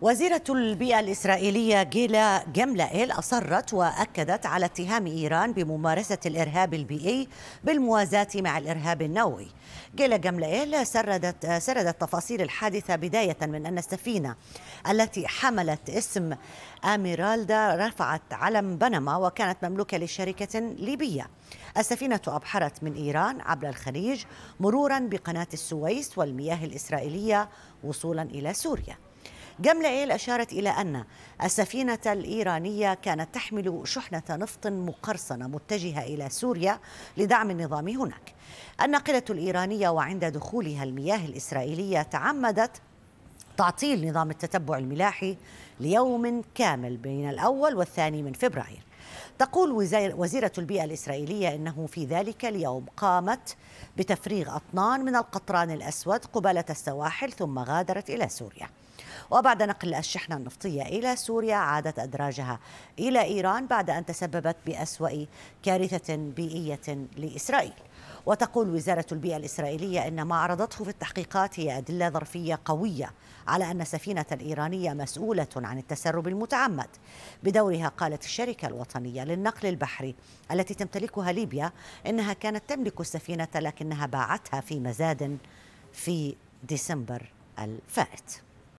وزيرة البيئة الإسرائيلية جيلا جملائيل أصرت وأكدت على اتهام إيران بممارسة الإرهاب البيئي بالموازاة مع الإرهاب النووي جيلا جملائيل سردت, سردت تفاصيل الحادثة بداية من أن السفينة التي حملت اسم أميرالدا رفعت علم بنما وكانت مملوكة لشركة ليبية السفينة أبحرت من إيران عبر الخليج مرورا بقناة السويس والمياه الإسرائيلية وصولا إلى سوريا جملة إيل أشارت إلى أن السفينة الإيرانية كانت تحمل شحنة نفط مقرصنة متجهة إلى سوريا لدعم النظام هناك الناقلة الإيرانية وعند دخولها المياه الإسرائيلية تعمدت تعطيل نظام التتبع الملاحي ليوم كامل بين الأول والثاني من فبراير تقول وزيرة البيئة الإسرائيلية إنه في ذلك اليوم قامت بتفريغ أطنان من القطران الأسود قبالة السواحل ثم غادرت إلى سوريا وبعد نقل الشحنة النفطية إلى سوريا عادت أدراجها إلى إيران بعد أن تسببت بأسوأ كارثة بيئية لإسرائيل وتقول وزارة البيئة الإسرائيلية إن ما عرضته في التحقيقات هي أدلة ظرفية قوية على أن سفينة الإيرانية مسؤولة عن التسرب المتعمد بدورها قالت الشركة الوطنية للنقل البحري التي تمتلكها ليبيا إنها كانت تملك السفينة لكنها باعتها في مزاد في ديسمبر الفائت